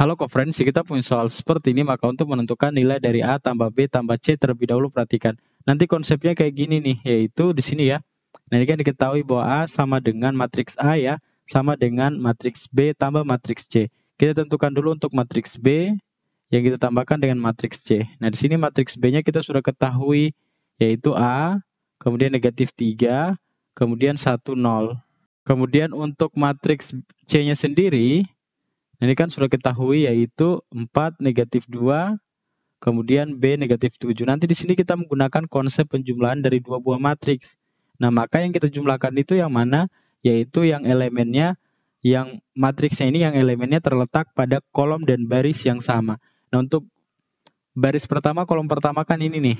Halo conference, kita punya soal seperti ini, maka untuk menentukan nilai dari A tambah B tambah C terlebih dahulu perhatikan. Nanti konsepnya kayak gini nih, yaitu di sini ya. Nah ini kan diketahui bahwa A sama dengan matriks A ya, sama dengan matriks B tambah matriks C. Kita tentukan dulu untuk matriks B yang kita tambahkan dengan matriks C. Nah di sini matriks B-nya kita sudah ketahui yaitu A, kemudian negatif 3, kemudian 1, 0. Kemudian untuk matriks C-nya sendiri, ini kan sudah ketahui yaitu 4 negatif 2, kemudian B negatif 7. Nanti di sini kita menggunakan konsep penjumlahan dari dua buah matriks. Nah, maka yang kita jumlahkan itu yang mana? Yaitu yang elemennya, yang matriksnya ini yang elemennya terletak pada kolom dan baris yang sama. Nah, untuk baris pertama, kolom pertama kan ini nih.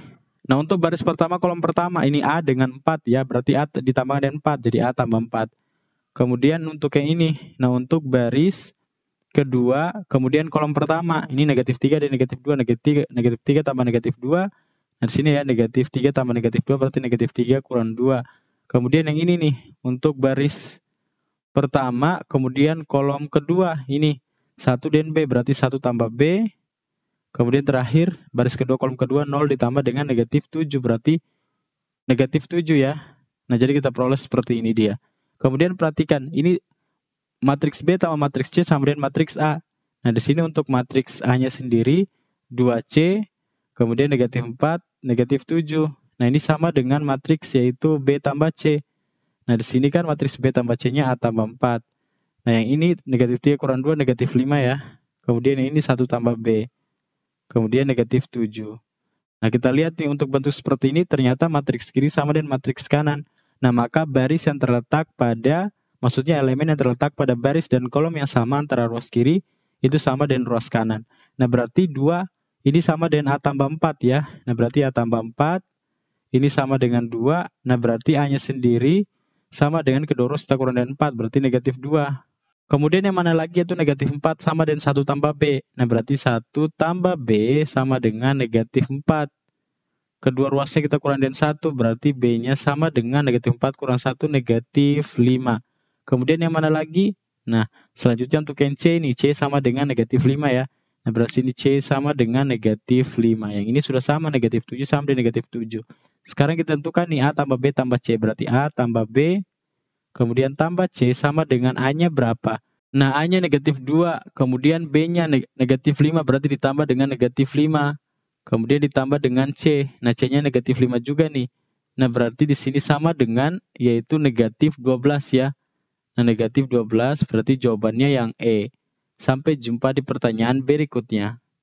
Nah, untuk baris pertama, kolom pertama, ini A dengan 4 ya. Berarti A ditambah dengan 4, jadi A tambah 4. Kemudian untuk yang ini, nah untuk baris kedua, kemudian kolom pertama. Ini negatif tiga dan negatif dua, negatif tiga negatif 3 tambah negatif dua, Nah, di sini ya, negatif tiga tambah negatif dua berarti negatif tiga kurang dua. Kemudian yang ini nih, untuk baris pertama, kemudian kolom kedua. Ini satu dan B, berarti satu tambah B. Kemudian terakhir, baris kedua, kolom kedua, nol ditambah dengan negatif tujuh berarti negatif tujuh ya. Nah, jadi kita peroleh seperti ini dia. Kemudian perhatikan, ini matriks B tambah matriks C sama dengan matriks A. Nah, di sini untuk matriks A-nya sendiri 2C, kemudian negatif 4, hmm. negatif 7. Nah, ini sama dengan matriks yaitu B tambah C. Nah, di sini kan matriks B tambah C-nya A tambah 4. Nah, yang ini negatif 3 kurang 2, negatif 5 ya. Kemudian yang ini 1 tambah B. Kemudian negatif 7. Nah, kita lihat nih untuk bentuk seperti ini ternyata matriks kiri sama dengan matriks kanan. Nah, maka baris yang terletak pada Maksudnya elemen yang terletak pada baris dan kolom yang sama antara ruas kiri itu sama dengan ruas kanan. Nah, berarti 2 ini sama dengan A tambah 4 ya. Nah, berarti A tambah 4 ini sama dengan 2. Nah, berarti A-nya sendiri sama dengan kedua ruas kurang dengan 4, berarti negatif 2. Kemudian yang mana lagi itu negatif 4 sama dengan 1 tambah B. Nah berarti 1 tambah B sama dengan negatif 4. Kedua ruasnya kita kurang dengan 1, berarti B-nya sama dengan negatif 4 kurang 1, negatif 5. Kemudian yang mana lagi? Nah, selanjutnya untuk yang C ini, C sama dengan negatif 5 ya. Nah, berarti ini C sama dengan negatif 5. Yang ini sudah sama, negatif 7 sama dengan negatif 7. Sekarang kita tentukan nih, A tambah B tambah C. Berarti A tambah B, kemudian tambah C sama dengan A-nya berapa? Nah, A-nya negatif 2, kemudian B-nya negatif 5, berarti ditambah dengan negatif 5. Kemudian ditambah dengan C. Nah, C-nya negatif 5 juga nih. Nah, berarti di sini sama dengan, yaitu negatif 12 ya. Nah, negatif 12 berarti jawabannya yang E. Sampai jumpa di pertanyaan berikutnya.